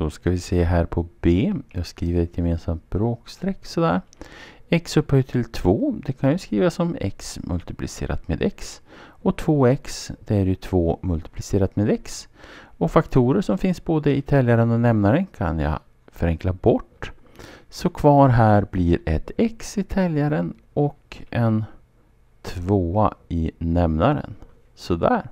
Då ska vi se här på B. Jag skriver ett gemensamt bråkstreck sådär. x upphöjt till 2, det kan jag skriva som x multiplicerat med x. Och 2x, det är ju 2 multiplicerat med x. Och faktorer som finns både i täljaren och nämnaren kan jag förenkla bort. Så kvar här blir ett x i täljaren och en 2 i nämnaren. Sådär.